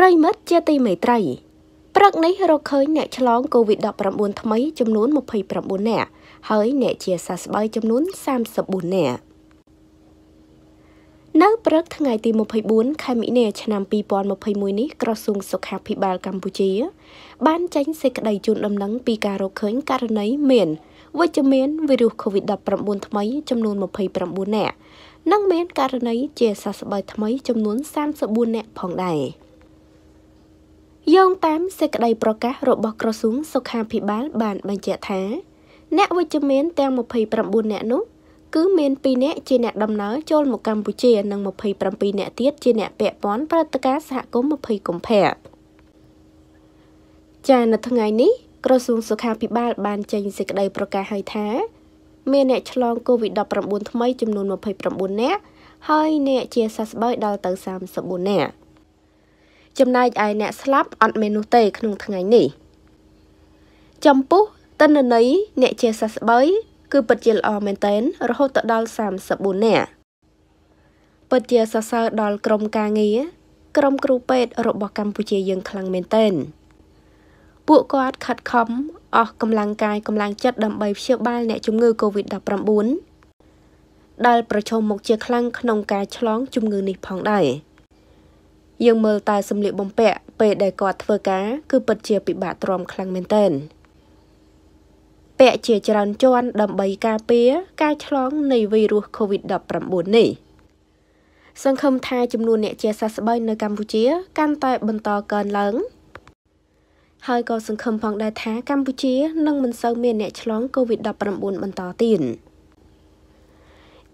ប្រិមិត្តជាទីមេត្រីព្រឹកនេះរកឃើញអ្នកឆ្លង COVID-19 ថ្មីចំនួន29នាក់ហើយអ្នក ជាសះស្បើយចំនួន34នាក់នៅព្រឹកថ្ងៃទី24ខែមីនាឆ្នាំ2021នេះក្រសួងសុខាភិបាលកម្ពុជា បានចេញសេចក្តីជូនដំណឹងពីការរកឃើញករណីមានវិជ្ជមានវីរុស COVID-19 ថ្មីចំនួន29នាក់និងមានករណីជាសះស្បើយថ្មី ចំនួន34នាក់ផងដែរ។យោងតាមសេចក្តីប្រកាសរបស់ក្រសួងសុខាភិបាលបានបញ្ជាក់ថាអ្នកវិជ្ជមានទាំង29អ្នកនោះគឺមាន2អ្នកជាអ្នកដំណើរចូលមកកម្ពុជានិង27អ្នកទៀតជាអ្នកពាក់ព័ន្ធព្រឹត្តិការណ៍សហគមន៍20កុម្ភៈចានៅថ្ងៃនេះក្រសួងសុខាភិបាលបានចេញសេចក្តីប្រកាសឲ្យថាមានអ្នកឆ្លង COVID-19 ថ្មីចំនួន29អ្នកហើយអ្នកជាសះស្បើយដល់ទៅ34អ្នកចំណែកឯអ្នកស្លាប់អត់មាននោះទេក្នុងថ្ងៃនេះចំពោះតនន័យអ្នកជាសះស្បើយគឺពិតជាល្អមែនទែនរហូតដល់34នាក់ពិតជាសរសើរដល់ក្រមការងារក្រមគ្រូពេទ្យរបស់កម្ពុជាយើងខ្លាំងមែនទែនពួកគាត់ខិតខំអស់កម្លាំងកាយកម្លាំងចិត្តដើម្បីព្យាបាលអ្នកជំងឺ Covid-19 ដែលប្រឈមមុខជាខ្លាំងក្នុងការឆ្លងជំងឺនេះផងដែរ។យើងមើលតែសម្លៀកបំពាក់ពេលដែលគាត់ធ្វើការគឺពិតជាពិបាកទ្រាំខ្លាំងមែនទែនពាក់ជាច្រើនជាន់ ដើម្បីការពារការឆ្លងនៃវីរុស COVID-19 នេះសង្ឃឹមថាចំនួនអ្នកជាសះស្បើយនៅកម្ពុជា កាន់តែបន្តកើនឡើង ហើយក៏សង្ឃឹមផងដែរថា កម្ពុជានឹងមិនសូវមានអ្នកឆ្លង COVID-19 បន្តទៀត។